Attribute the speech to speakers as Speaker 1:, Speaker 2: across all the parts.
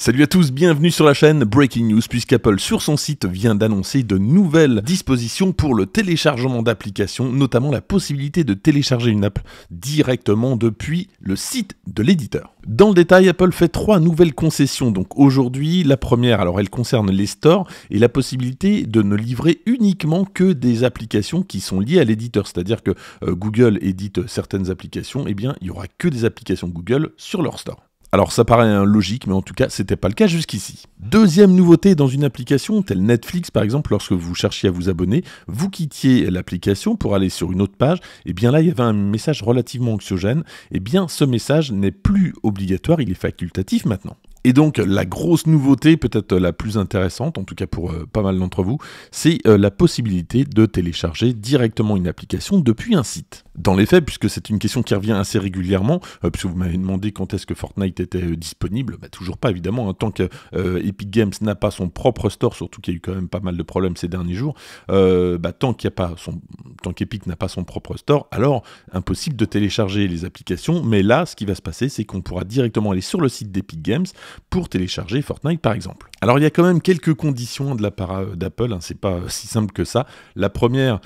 Speaker 1: Salut à tous, bienvenue sur la chaîne Breaking News puisqu'Apple sur son site vient d'annoncer de nouvelles dispositions pour le téléchargement d'applications, notamment la possibilité de télécharger une app directement depuis le site de l'éditeur. Dans le détail, Apple fait trois nouvelles concessions. Donc aujourd'hui, la première, alors elle concerne les stores et la possibilité de ne livrer uniquement que des applications qui sont liées à l'éditeur, c'est-à-dire que euh, Google édite certaines applications, et eh bien il n'y aura que des applications Google sur leur store. Alors ça paraît logique, mais en tout cas, c'était pas le cas jusqu'ici. Deuxième nouveauté dans une application telle Netflix par exemple, lorsque vous cherchiez à vous abonner, vous quittiez l'application pour aller sur une autre page, et bien là il y avait un message relativement anxiogène, et eh bien ce message n'est plus obligatoire, il est facultatif maintenant. Et donc la grosse nouveauté, peut-être la plus intéressante, en tout cas pour euh, pas mal d'entre vous, c'est euh, la possibilité de télécharger directement une application depuis un site dans les faits, puisque c'est une question qui revient assez régulièrement, euh, puisque vous m'avez demandé quand est-ce que Fortnite était euh, disponible, bah, toujours pas évidemment, hein, tant que euh, Games n'a pas son propre store, surtout qu'il y a eu quand même pas mal de problèmes ces derniers jours, bah, tant qu'il a pas son, tant qu'Epic n'a pas son propre store, alors impossible de télécharger les applications. Mais là, ce qui va se passer, c'est qu'on pourra directement aller sur le site d'Epic Games pour télécharger Fortnite par exemple. Alors il y a quand même quelques conditions de la part d'Apple, hein, c'est pas si simple que ça. La première,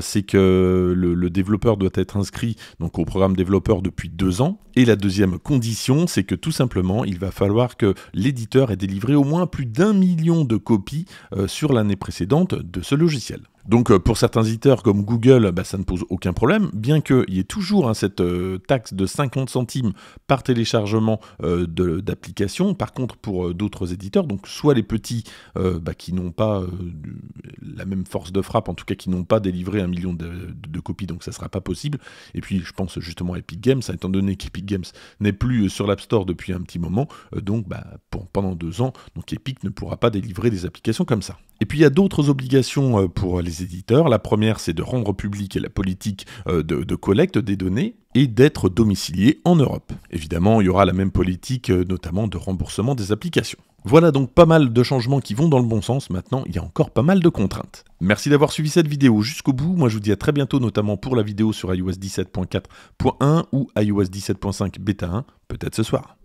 Speaker 1: c'est que le développeur doit être inscrit donc, au programme développeur depuis deux ans. Et la deuxième condition, c'est que tout simplement, il va falloir que l'éditeur ait délivré au moins plus d'un million de copies euh, sur l'année précédente de ce logiciel. Donc euh, pour certains éditeurs comme Google, bah, ça ne pose aucun problème, bien qu'il y ait toujours hein, cette euh, taxe de 50 centimes par téléchargement euh, d'applications. d'application. Par contre, pour d'autres éditeurs, donc soit les petits bah, qui n'ont pas la même force de frappe, en tout cas qui n'ont pas délivré un million de, copies, donc ça ne sera pas possible. Et puis je pense justement à Epic Games, étant donné qu'Epic Games n'est plus sur l'App Store depuis un petit moment, donc bah, pendant deux ans, donc Epic ne pourra pas délivrer des applications comme ça. Et puis il y a d'autres obligations pour les éditeurs. La première, c'est de rendre publique la politique euh, de, de collecte des données et d'être domicilié en Europe. Évidemment, il y aura la même politique, euh, notamment de remboursement des applications. Voilà donc pas mal de changements qui vont dans le bon sens, maintenant il y a encore pas mal de contraintes. Merci d'avoir suivi cette vidéo jusqu'au bout, moi je vous dis à très bientôt notamment pour la vidéo sur iOS 17.4.1 ou iOS 17.5 bêta 1, peut-être ce soir.